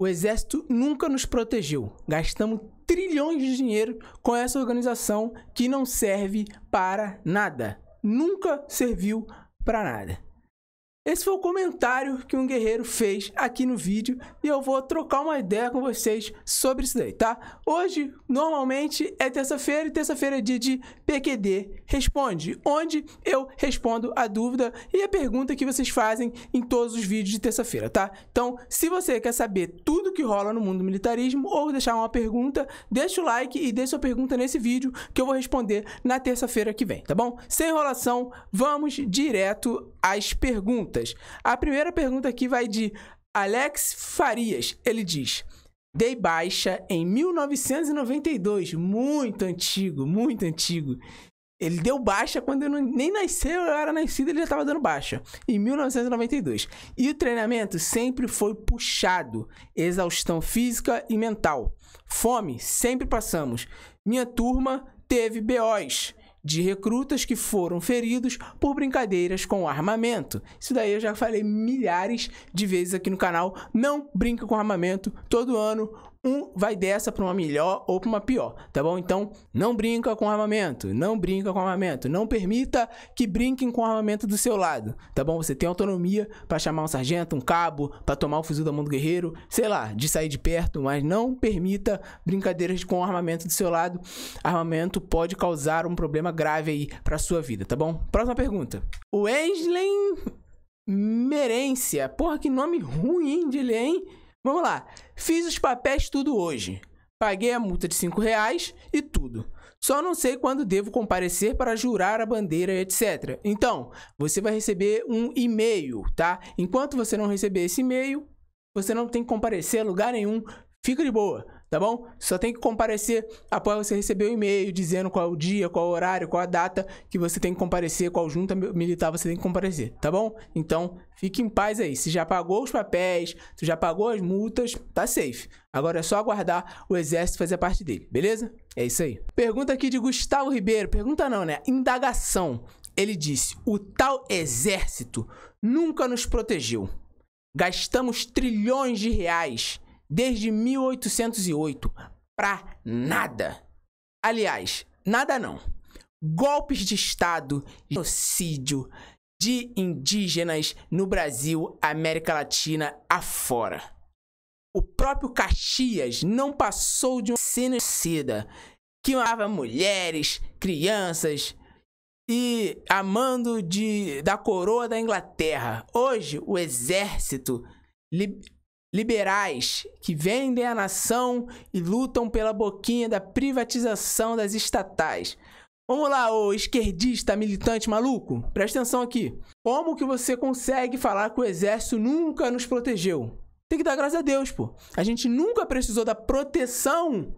O exército nunca nos protegeu. Gastamos trilhões de dinheiro com essa organização que não serve para nada. Nunca serviu para nada. Esse foi o comentário que um guerreiro fez aqui no vídeo e eu vou trocar uma ideia com vocês sobre isso daí, tá? Hoje, normalmente, é terça-feira e terça-feira é dia de PQD Responde, onde eu respondo a dúvida e a pergunta que vocês fazem em todos os vídeos de terça-feira, tá? Então, se você quer saber tudo que rola no mundo do militarismo ou deixar uma pergunta, deixa o like e deixa sua pergunta nesse vídeo que eu vou responder na terça-feira que vem, tá bom? Sem enrolação, vamos direto às perguntas perguntas. A primeira pergunta aqui vai de Alex Farias. Ele diz: Dei baixa em 1992, muito antigo, muito antigo. Ele deu baixa quando eu não, nem nasceu, eu era nascido, ele já estava dando baixa. Em 1992. E o treinamento sempre foi puxado. Exaustão física e mental. Fome, sempre passamos. Minha turma teve BOs de recrutas que foram feridos por brincadeiras com armamento. Isso daí eu já falei milhares de vezes aqui no canal. Não brinque com armamento. Todo ano um vai dessa para uma melhor ou para uma pior, tá bom? Então, não brinca com armamento, não brinca com armamento, não permita que brinquem com armamento do seu lado, tá bom? Você tem autonomia para chamar um sargento, um cabo, para tomar o fuzil da mão do guerreiro, sei lá, de sair de perto, mas não permita brincadeiras com armamento do seu lado. Armamento pode causar um problema grave aí para sua vida, tá bom? Próxima pergunta. O Wesley Merência. Porra, que nome ruim de ler, hein? Vamos lá. Fiz os papéis tudo hoje. Paguei a multa de 5 reais e tudo. Só não sei quando devo comparecer para jurar a bandeira, etc. Então, você vai receber um e-mail, tá? Enquanto você não receber esse e-mail, você não tem que comparecer a lugar nenhum. Fica de boa tá bom? Só tem que comparecer após você receber o um e-mail dizendo qual o dia, qual o horário, qual a data que você tem que comparecer, qual junta militar você tem que comparecer, tá bom? Então, fique em paz aí. Se já pagou os papéis, se já pagou as multas, tá safe. Agora é só aguardar o exército fazer parte dele, beleza? É isso aí. Pergunta aqui de Gustavo Ribeiro. Pergunta não, né? Indagação. Ele disse: "O tal exército nunca nos protegeu. Gastamos trilhões de reais desde 1808 pra nada. Aliás, nada não. Golpes de Estado, genocídio de indígenas no Brasil, América Latina afora. O próprio Caxias não passou de um sinocida que amava mulheres, crianças e amando de, da coroa da Inglaterra. Hoje, o exército liberais que vendem a nação e lutam pela boquinha da privatização das estatais. Vamos lá, ô esquerdista militante maluco, presta atenção aqui. Como que você consegue falar que o exército nunca nos protegeu? Tem que dar graças a Deus, pô. A gente nunca precisou da proteção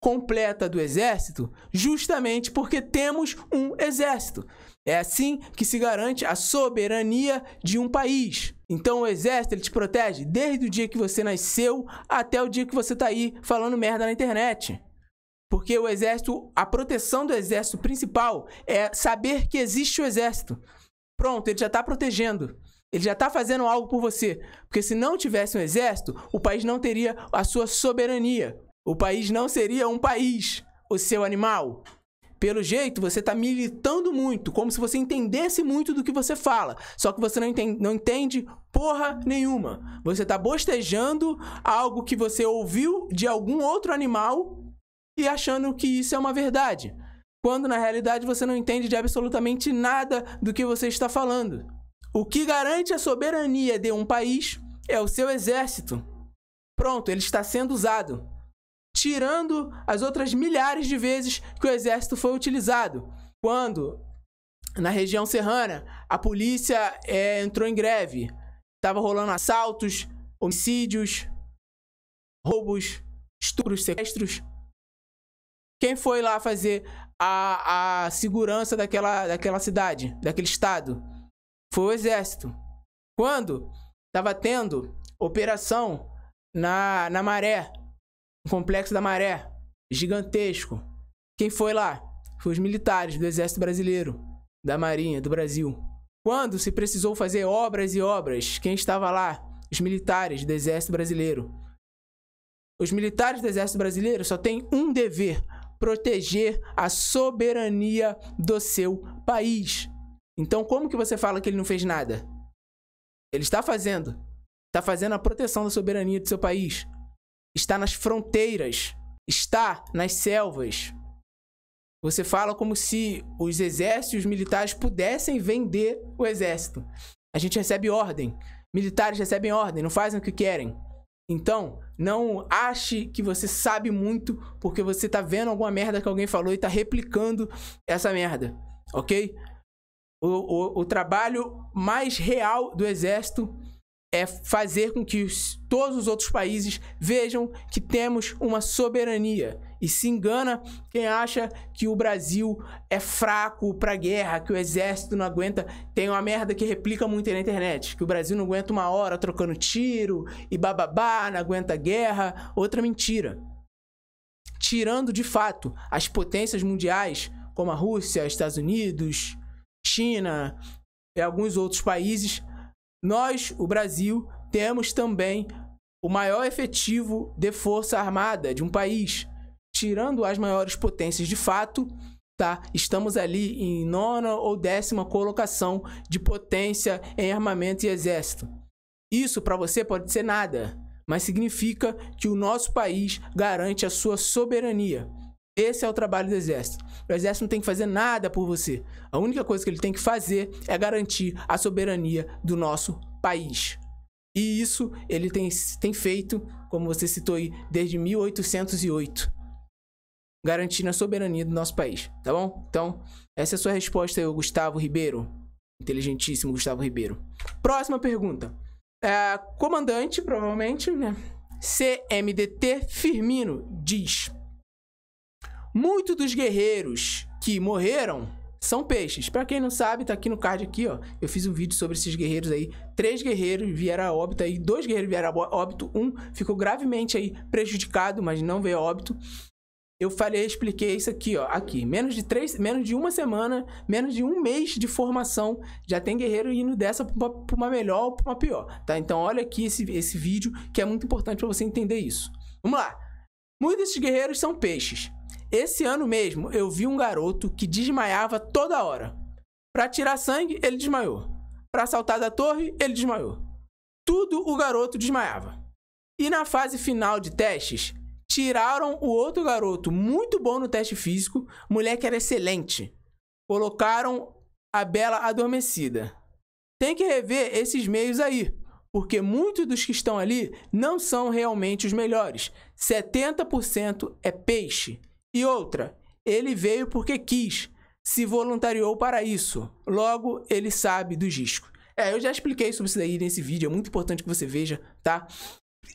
completa do exército, justamente porque temos um exército. É assim que se garante a soberania de um país. Então o exército ele te protege desde o dia que você nasceu até o dia que você tá aí falando merda na internet. Porque o exército, a proteção do exército principal é saber que existe o exército. Pronto, ele já tá protegendo. Ele já tá fazendo algo por você. Porque se não tivesse um exército, o país não teria a sua soberania. O país não seria um país, o seu animal. Pelo jeito, você está militando muito, como se você entendesse muito do que você fala. Só que você não entende, não entende porra nenhuma. Você está bostejando algo que você ouviu de algum outro animal e achando que isso é uma verdade. Quando na realidade você não entende de absolutamente nada do que você está falando. O que garante a soberania de um país é o seu exército. Pronto, ele está sendo usado tirando as outras milhares de vezes que o exército foi utilizado. Quando, na região serrana, a polícia é, entrou em greve. Estava rolando assaltos, homicídios, roubos, estupros, sequestros. Quem foi lá fazer a, a segurança daquela, daquela cidade, daquele estado? Foi o exército. Quando estava tendo operação na, na maré, o complexo da Maré, gigantesco. Quem foi lá? Foi os militares do Exército Brasileiro, da Marinha, do Brasil. Quando se precisou fazer obras e obras, quem estava lá? Os militares do Exército Brasileiro. Os militares do Exército Brasileiro só têm um dever: proteger a soberania do seu país. Então, como que você fala que ele não fez nada? Ele está fazendo. Está fazendo a proteção da soberania do seu país está nas fronteiras, está nas selvas. Você fala como se os exércitos militares pudessem vender o exército. A gente recebe ordem. Militares recebem ordem, não fazem o que querem. Então, não ache que você sabe muito porque você tá vendo alguma merda que alguém falou e tá replicando essa merda, ok? O, o, o trabalho mais real do exército é fazer com que os, todos os outros países vejam que temos uma soberania. E se engana quem acha que o Brasil é fraco para guerra, que o exército não aguenta. Tem uma merda que replica muito aí na internet, que o Brasil não aguenta uma hora trocando tiro e bababá, não aguenta guerra. Outra mentira. Tirando de fato as potências mundiais, como a Rússia, Estados Unidos, China e alguns outros países, nós, o Brasil, temos também o maior efetivo de força armada de um país, tirando as maiores potências de fato, tá? Estamos ali em nona ou décima colocação de potência em armamento e exército. Isso para você pode ser nada, mas significa que o nosso país garante a sua soberania esse é o trabalho do Exército. O Exército não tem que fazer nada por você. A única coisa que ele tem que fazer é garantir a soberania do nosso país. E isso ele tem, tem feito, como você citou aí, desde 1808. Garantindo a soberania do nosso país, tá bom? Então, essa é a sua resposta aí, Gustavo Ribeiro. Inteligentíssimo Gustavo Ribeiro. Próxima pergunta. É, comandante, provavelmente, né? CMDT Firmino diz... Muitos dos guerreiros que morreram são peixes. Para quem não sabe, tá aqui no card aqui, ó. Eu fiz um vídeo sobre esses guerreiros aí. Três guerreiros vieram a óbito aí, dois guerreiros vieram a óbito, um ficou gravemente aí prejudicado, mas não veio a óbito. Eu falei, expliquei isso aqui, ó, aqui. Menos de três, menos de uma semana, menos de um mês de formação, já tem guerreiro indo dessa para uma melhor ou para uma pior, tá? Então olha aqui esse, esse vídeo que é muito importante para você entender isso. Vamos lá. Muitos desses guerreiros são peixes. Esse ano mesmo, eu vi um garoto que desmaiava toda hora. Para tirar sangue, ele desmaiou. Para saltar da torre, ele desmaiou. Tudo o garoto desmaiava. E na fase final de testes, tiraram o outro garoto, muito bom no teste físico, mulher que era excelente. Colocaram a Bela adormecida. Tem que rever esses meios aí, porque muitos dos que estão ali não são realmente os melhores. 70% é peixe. E outra, ele veio porque quis, se voluntariou para isso. Logo, ele sabe dos riscos. É, eu já expliquei sobre isso daí nesse vídeo, é muito importante que você veja, tá?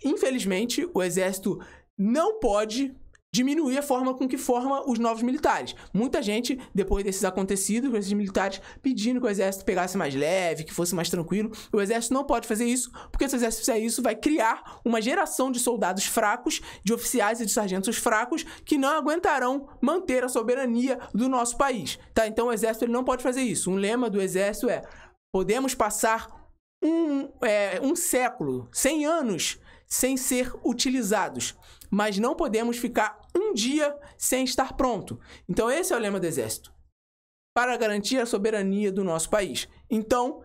Infelizmente, o exército não pode diminuir a forma com que forma os novos militares. Muita gente, depois desses acontecidos, esses militares pedindo que o exército pegasse mais leve, que fosse mais tranquilo. O exército não pode fazer isso, porque se o exército fizer isso, vai criar uma geração de soldados fracos, de oficiais e de sargentos fracos, que não aguentarão manter a soberania do nosso país. Tá? Então o exército ele não pode fazer isso. Um lema do exército é: podemos passar um, é, um século, cem anos sem ser utilizados, mas não podemos ficar um dia sem estar pronto. Então, esse é o lema do Exército para garantir a soberania do nosso país. Então,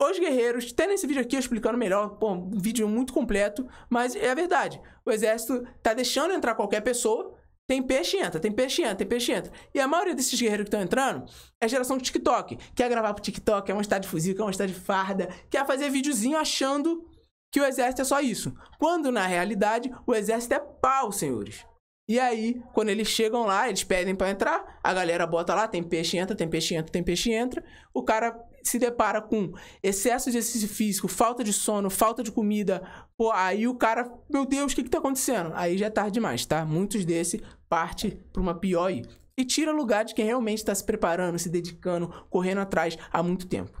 os guerreiros, até nesse vídeo aqui explicando melhor, pô, um vídeo muito completo, mas é a verdade. O exército tá deixando entrar qualquer pessoa, tem peixe entra, tem peixe entra, tem peixe entra. E a maioria desses guerreiros que estão entrando é geração TikTok. Quer gravar pro TikTok, quer mostrar de fuzil, quer mostrar de farda, quer fazer videozinho achando que o exército é só isso. Quando na realidade o exército é pau, senhores. E aí, quando eles chegam lá, eles pedem para entrar, a galera bota lá, tem peixe entra, tem peixe entra, tem peixe entra. O cara se depara com excesso de exercício físico, falta de sono, falta de comida. Pô, aí o cara, meu Deus, o que que tá acontecendo? Aí já é tarde demais, tá? Muitos desses parte para uma pior e tira lugar de quem realmente está se preparando, se dedicando, correndo atrás há muito tempo.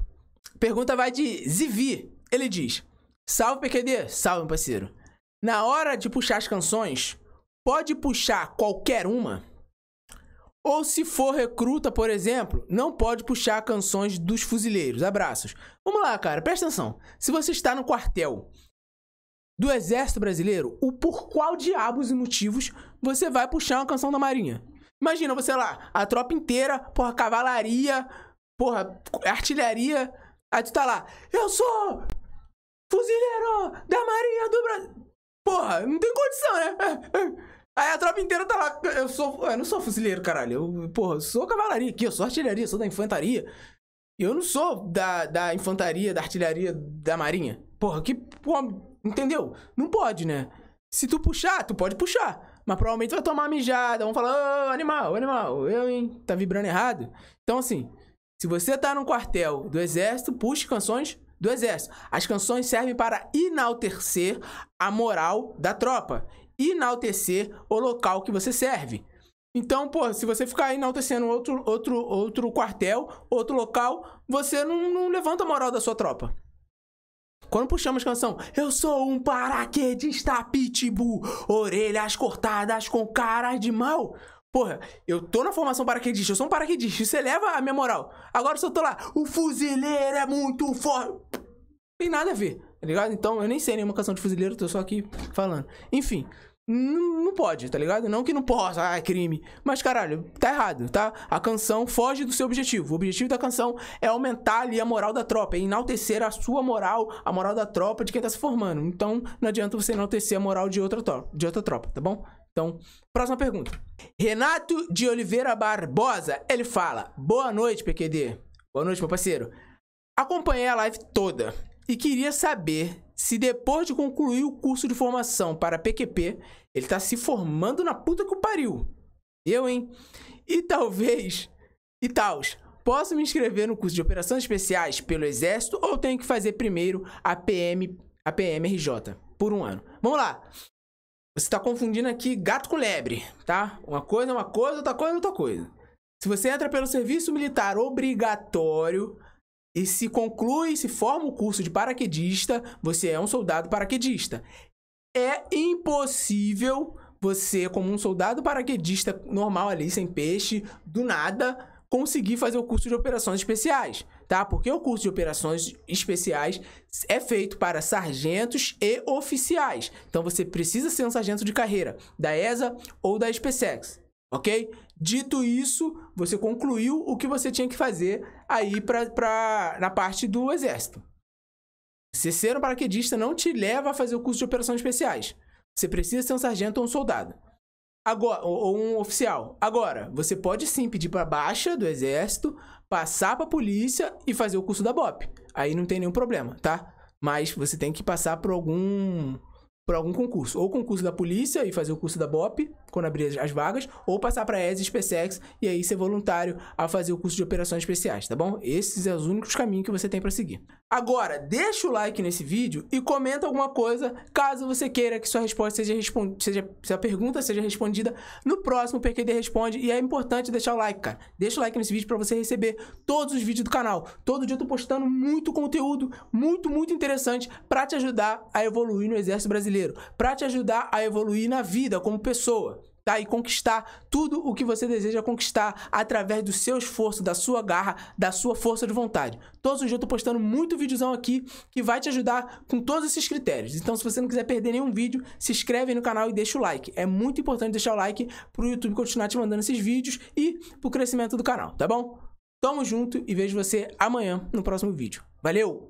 Pergunta vai de Zivi. Ele diz: Salve, PQD! Salve, meu parceiro! Na hora de puxar as canções, pode puxar qualquer uma? Ou se for recruta, por exemplo, não pode puxar canções dos fuzileiros. Abraços. Vamos lá, cara, presta atenção. Se você está no quartel do Exército Brasileiro, o por qual diabos e motivos você vai puxar uma canção da Marinha? Imagina você lá, a tropa inteira, porra, cavalaria, porra, artilharia. Aí tu tá lá, eu sou Fuzileiro da marinha do Brasil. Porra, não tem condição, né? Aí a tropa inteira tá lá. Eu sou. Eu não sou fuzileiro, caralho. Eu, porra, eu sou cavalaria aqui, eu sou artilharia, eu sou da infantaria. Eu não sou da, da infantaria, da artilharia, da marinha. Porra, que. Porra, entendeu? Não pode, né? Se tu puxar, tu pode puxar. Mas provavelmente vai tomar mijada. Vão falar, ô oh, animal, animal, eu, hein? Tá vibrando errado. Então, assim, se você tá num quartel do exército, puxe canções do exército. As canções servem para enaltecer a moral da tropa, enaltecer o local que você serve. Então, pô, se você ficar enaltecendo outro, outro, outro quartel, outro local, você não, não levanta a moral da sua tropa. Quando puxamos canção, eu sou um paraquedista pitbull, orelhas cortadas com caras de mal. Porra, eu tô na formação paraquedista, eu sou um paraquedista, isso eleva a minha moral. Agora se eu tô lá, o fuzileiro é muito forte. Tem nada a ver, tá ligado? Então eu nem sei nenhuma canção de fuzileiro, tô só aqui falando. Enfim, não pode, tá ligado? Não que não possa, ah, é crime. Mas caralho, tá errado, tá? A canção foge do seu objetivo. O objetivo da canção é aumentar ali a moral da tropa, é enaltecer a sua moral, a moral da tropa de quem tá se formando. Então não adianta você enaltecer a moral de outra tropa, de outra tropa tá bom? Então, próxima pergunta. Renato de Oliveira Barbosa, ele fala: Boa noite, PQD. Boa noite, meu parceiro. Acompanhei a live toda e queria saber se depois de concluir o curso de formação para PQP, ele tá se formando na puta que o pariu. Eu, hein? E talvez. E tals. Posso me inscrever no curso de operações especiais pelo Exército ou tenho que fazer primeiro a PM, a PMRJ por um ano? Vamos lá. Você está confundindo aqui gato com lebre, tá? Uma coisa é uma coisa, outra coisa é outra coisa. Se você entra pelo serviço militar obrigatório e se conclui, se forma o curso de paraquedista, você é um soldado paraquedista. É impossível você, como um soldado paraquedista normal ali, sem peixe, do nada, conseguir fazer o curso de operações especiais tá? Porque o curso de operações especiais é feito para sargentos e oficiais. Então você precisa ser um sargento de carreira da ESA ou da SpaceX, ok? Dito isso, você concluiu o que você tinha que fazer aí pra, pra, na parte do exército. Você ser um paraquedista não te leva a fazer o curso de operações especiais. Você precisa ser um sargento ou um soldado. Agora, ou um oficial. Agora, você pode sim pedir para baixa do exército, passar para polícia e fazer o curso da BOP. Aí não tem nenhum problema, tá? Mas você tem que passar por algum para algum concurso. Ou concurso da polícia e fazer o curso da BOP, quando abrir as vagas, ou passar para ESE e SpaceX e aí ser voluntário a fazer o curso de operações especiais, tá bom? Esses são é os únicos caminhos que você tem para seguir. Agora, deixa o like nesse vídeo e comenta alguma coisa caso você queira que sua resposta seja respondida, seja, sua pergunta seja respondida no próximo PQD Responde. E é importante deixar o like, cara. Deixa o like nesse vídeo para você receber todos os vídeos do canal. Todo dia eu tô postando muito conteúdo, muito, muito interessante para te ajudar a evoluir no Exército Brasileiro brasileiro, para te ajudar a evoluir na vida como pessoa. Tá? E conquistar tudo o que você deseja conquistar através do seu esforço, da sua garra, da sua força de vontade. Todos os dias eu tô postando muito videozão aqui que vai te ajudar com todos esses critérios. Então, se você não quiser perder nenhum vídeo, se inscreve no canal e deixa o like. É muito importante deixar o like pro YouTube continuar te mandando esses vídeos e pro crescimento do canal, tá bom? Tamo junto e vejo você amanhã no próximo vídeo. Valeu!